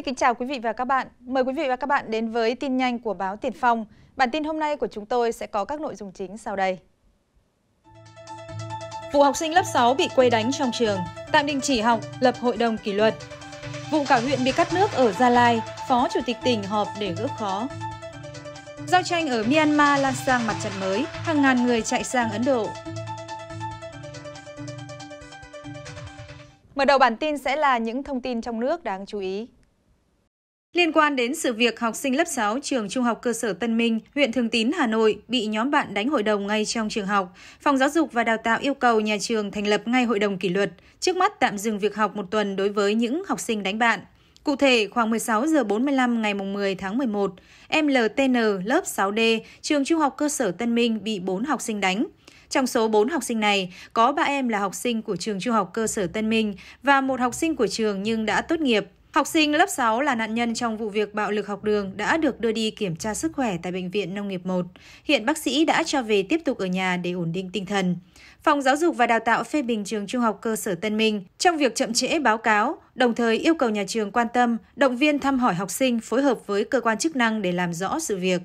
Xin kính chào quý vị và các bạn. Mời quý vị và các bạn đến với tin nhanh của báo Tiền Phong. Bản tin hôm nay của chúng tôi sẽ có các nội dung chính sau đây. Vụ học sinh lớp 6 bị quấy đánh trong trường, tạm đình chỉ học, lập hội đồng kỷ luật. Vụ cả huyện bị cắt nước ở Gia Lai, Phó Chủ tịch tỉnh họp để gỡ khó. Giao tranh ở Myanmar lan sang mặt trận mới, hàng ngàn người chạy sang Ấn Độ. Mở đầu bản tin sẽ là những thông tin trong nước đáng chú ý. Liên quan đến sự việc học sinh lớp 6 trường Trung học cơ sở Tân Minh, huyện Thường Tín, Hà Nội bị nhóm bạn đánh hội đồng ngay trong trường học, Phòng Giáo dục và Đào tạo yêu cầu nhà trường thành lập ngay hội đồng kỷ luật, trước mắt tạm dừng việc học một tuần đối với những học sinh đánh bạn. Cụ thể, khoảng 16 giờ 45 ngày 10 tháng 11, em LTN lớp 6D, trường Trung học cơ sở Tân Minh bị 4 học sinh đánh. Trong số 4 học sinh này, có 3 em là học sinh của trường Trung học cơ sở Tân Minh và một học sinh của trường nhưng đã tốt nghiệp. Học sinh lớp 6 là nạn nhân trong vụ việc bạo lực học đường đã được đưa đi kiểm tra sức khỏe tại Bệnh viện Nông nghiệp 1. Hiện bác sĩ đã cho về tiếp tục ở nhà để ổn định tinh thần. Phòng Giáo dục và Đào tạo phê bình trường trung học cơ sở Tân Minh trong việc chậm trễ báo cáo, đồng thời yêu cầu nhà trường quan tâm, động viên thăm hỏi học sinh phối hợp với cơ quan chức năng để làm rõ sự việc.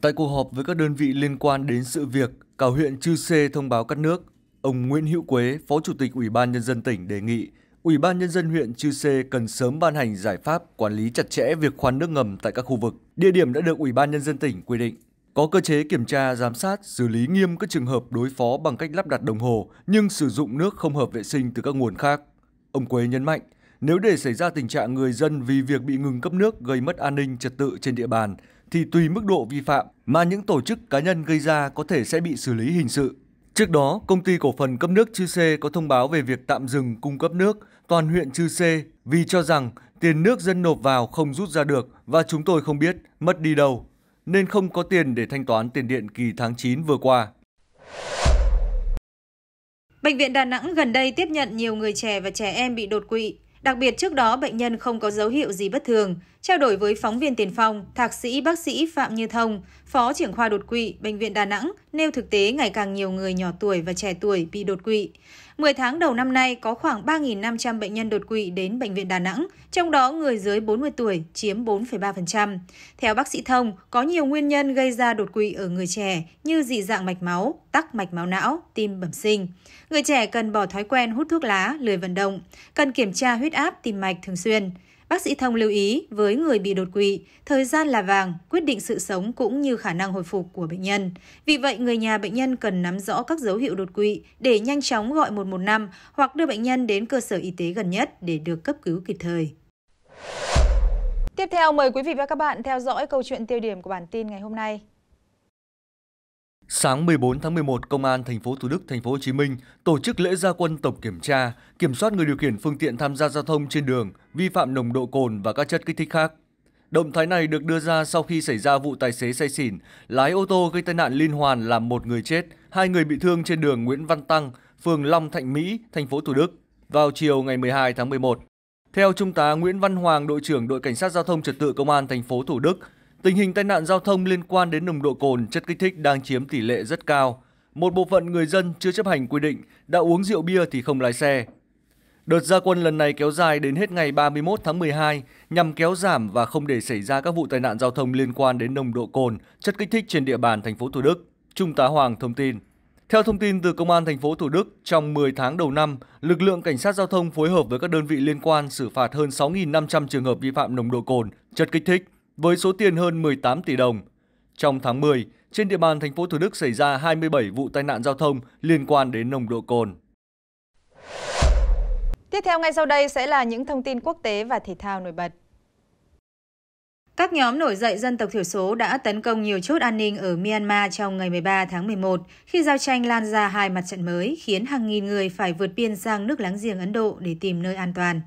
Tại cuộc họp với các đơn vị liên quan đến sự việc, cả huyện Chư Sê thông báo cắt nước, ông Nguyễn Hữu Quế, Phó Chủ tịch Ủy ban Nhân dân tỉnh đề nghị – Ủy ban Nhân dân huyện Chư Sê cần sớm ban hành giải pháp quản lý chặt chẽ việc khoan nước ngầm tại các khu vực, địa điểm đã được Ủy ban Nhân dân tỉnh quy định. Có cơ chế kiểm tra, giám sát, xử lý nghiêm các trường hợp đối phó bằng cách lắp đặt đồng hồ nhưng sử dụng nước không hợp vệ sinh từ các nguồn khác. Ông Quế nhấn mạnh, nếu để xảy ra tình trạng người dân vì việc bị ngừng cấp nước gây mất an ninh trật tự trên địa bàn, thì tùy mức độ vi phạm mà những tổ chức cá nhân gây ra có thể sẽ bị xử lý hình sự. Trước đó, công ty cổ phần cấp nước Chư Sê có thông báo về việc tạm dừng cung cấp nước Toàn huyện Chư Sê vì cho rằng tiền nước dân nộp vào không rút ra được và chúng tôi không biết mất đi đâu, nên không có tiền để thanh toán tiền điện kỳ tháng 9 vừa qua. Bệnh viện Đà Nẵng gần đây tiếp nhận nhiều người trẻ và trẻ em bị đột quỵ. Đặc biệt trước đó bệnh nhân không có dấu hiệu gì bất thường. Trao đổi với phóng viên tiền phong, thạc sĩ bác sĩ Phạm Như Thông, phó trưởng khoa đột quỵ Bệnh viện Đà Nẵng nêu thực tế ngày càng nhiều người nhỏ tuổi và trẻ tuổi bị đột quỵ. 10 tháng đầu năm nay có khoảng 3.500 bệnh nhân đột quỵ đến Bệnh viện Đà Nẵng, trong đó người dưới 40 tuổi chiếm 4,3%. Theo bác sĩ Thông, có nhiều nguyên nhân gây ra đột quỵ ở người trẻ như dị dạng mạch máu, tắc mạch máu não, tim bẩm sinh. Người trẻ cần bỏ thói quen hút thuốc lá, lười vận động, cần kiểm tra huyết áp, tim mạch thường xuyên. Bác sĩ Thông lưu ý với người bị đột quỵ, thời gian là vàng, quyết định sự sống cũng như khả năng hồi phục của bệnh nhân. Vì vậy, người nhà bệnh nhân cần nắm rõ các dấu hiệu đột quỵ để nhanh chóng gọi 115 hoặc đưa bệnh nhân đến cơ sở y tế gần nhất để được cấp cứu kịp thời. Tiếp theo mời quý vị và các bạn theo dõi câu chuyện tiêu điểm của bản tin ngày hôm nay. Sáng 14 tháng 11, Công an thành phố Thủ Đức, thành phố Hồ Chí Minh tổ chức lễ gia quân tổng kiểm tra, kiểm soát người điều khiển phương tiện tham gia giao thông trên đường vi phạm nồng độ cồn và các chất kích thích khác. Động thái này được đưa ra sau khi xảy ra vụ tài xế say xỉn lái ô tô gây tai nạn liên hoàn làm một người chết, hai người bị thương trên đường Nguyễn Văn Tăng, phường Long Thạnh Mỹ, thành phố Thủ Đức vào chiều ngày 12 tháng 11. Theo Trung tá Nguyễn Văn Hoàng, đội trưởng đội cảnh sát giao thông trật tự công an thành phố Thủ Đức, Tình hình tai nạn giao thông liên quan đến nồng độ cồn, chất kích thích đang chiếm tỷ lệ rất cao. Một bộ phận người dân chưa chấp hành quy định, đã uống rượu bia thì không lái xe. Đợt gia quân lần này kéo dài đến hết ngày 31 tháng 12 nhằm kéo giảm và không để xảy ra các vụ tai nạn giao thông liên quan đến nồng độ cồn, chất kích thích trên địa bàn thành phố Thủ Đức, Trung tá Hoàng thông tin. Theo thông tin từ Công an thành phố Thủ Đức, trong 10 tháng đầu năm, lực lượng cảnh sát giao thông phối hợp với các đơn vị liên quan xử phạt hơn 6.500 trường hợp vi phạm nồng độ cồn, chất kích thích với số tiền hơn 18 tỷ đồng. Trong tháng 10, trên địa bàn thành phố Thủ Đức xảy ra 27 vụ tai nạn giao thông liên quan đến nồng độ cồn. Tiếp theo ngay sau đây sẽ là những thông tin quốc tế và thể thao nổi bật. Các nhóm nổi dậy dân tộc thiểu số đã tấn công nhiều chốt an ninh ở Myanmar trong ngày 13 tháng 11 khi giao tranh lan ra hai mặt trận mới khiến hàng nghìn người phải vượt biên sang nước láng giềng Ấn Độ để tìm nơi an toàn.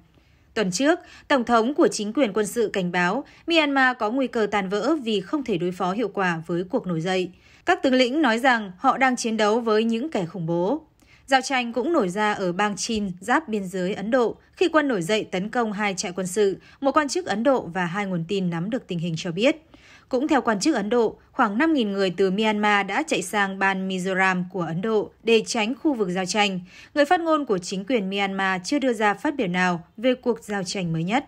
Tuần trước, Tổng thống của chính quyền quân sự cảnh báo Myanmar có nguy cơ tàn vỡ vì không thể đối phó hiệu quả với cuộc nổi dậy. Các tướng lĩnh nói rằng họ đang chiến đấu với những kẻ khủng bố. Giao tranh cũng nổi ra ở bang Chin, giáp biên giới Ấn Độ, khi quân nổi dậy tấn công hai trại quân sự, một quan chức Ấn Độ và hai nguồn tin nắm được tình hình cho biết. Cũng theo quan chức Ấn Độ, khoảng 5.000 người từ Myanmar đã chạy sang bang Mizoram của Ấn Độ để tránh khu vực giao tranh. Người phát ngôn của chính quyền Myanmar chưa đưa ra phát biểu nào về cuộc giao tranh mới nhất.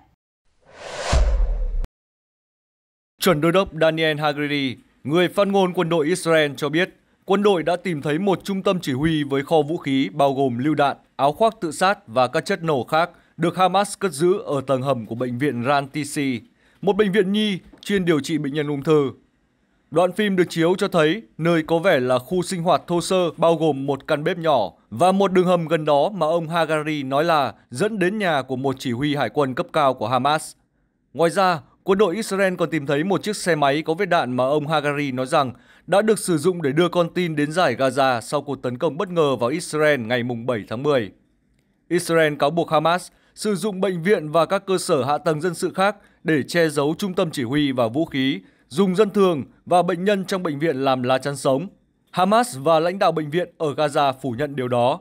Chuẩn đô đốc Daniel Hagiri, người phát ngôn quân đội Israel cho biết, quân đội đã tìm thấy một trung tâm chỉ huy với kho vũ khí bao gồm lưu đạn, áo khoác tự sát và các chất nổ khác được Hamas cất giữ ở tầng hầm của bệnh viện Rantisi một bệnh viện nhi chuyên điều trị bệnh nhân ung thư. Đoạn phim được chiếu cho thấy nơi có vẻ là khu sinh hoạt thô sơ bao gồm một căn bếp nhỏ và một đường hầm gần đó mà ông Hagari nói là dẫn đến nhà của một chỉ huy hải quân cấp cao của Hamas. Ngoài ra, quân đội Israel còn tìm thấy một chiếc xe máy có vết đạn mà ông Hagari nói rằng đã được sử dụng để đưa con tin đến giải Gaza sau cuộc tấn công bất ngờ vào Israel ngày 7 tháng 10. Israel cáo buộc Hamas sử dụng bệnh viện và các cơ sở hạ tầng dân sự khác để che giấu trung tâm chỉ huy và vũ khí, dùng dân thường và bệnh nhân trong bệnh viện làm lá chắn sống. Hamas và lãnh đạo bệnh viện ở Gaza phủ nhận điều đó.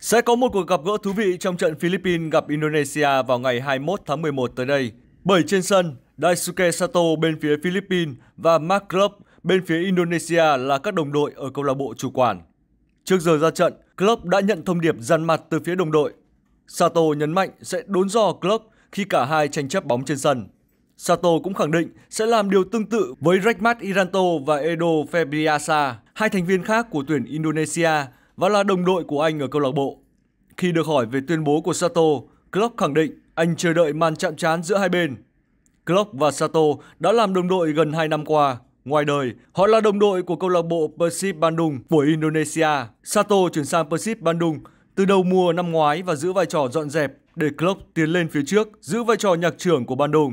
Sẽ có một cuộc gặp gỡ thú vị trong trận Philippines gặp Indonesia vào ngày 21 tháng 11 tới đây. Bởi trên sân, Daisuke Sato bên phía Philippines và Mark Club bên phía Indonesia là các đồng đội ở câu lạc bộ chủ quản. Trước giờ ra trận, Klopp đã nhận thông điệp dàn mặt từ phía đồng đội Sato nhấn mạnh sẽ đốn do Klopp khi cả hai tranh chấp bóng trên sân. Sato cũng khẳng định sẽ làm điều tương tự với Rekmat Iranto và Edo Febriasa, hai thành viên khác của tuyển Indonesia và là đồng đội của anh ở câu lạc bộ. Khi được hỏi về tuyên bố của Sato, Klopp khẳng định anh chờ đợi màn chạm trán giữa hai bên. Klopp và Sato đã làm đồng đội gần 2 năm qua. Ngoài đời, họ là đồng đội của câu lạc bộ Persib Bandung của Indonesia. Sato chuyển sang Persib Bandung từ đầu mùa năm ngoái và giữ vai trò dọn dẹp để Klopp tiến lên phía trước, giữ vai trò nhạc trưởng của ban đùng.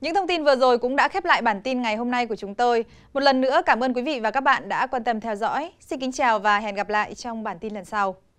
Những thông tin vừa rồi cũng đã khép lại bản tin ngày hôm nay của chúng tôi. Một lần nữa cảm ơn quý vị và các bạn đã quan tâm theo dõi. Xin kính chào và hẹn gặp lại trong bản tin lần sau.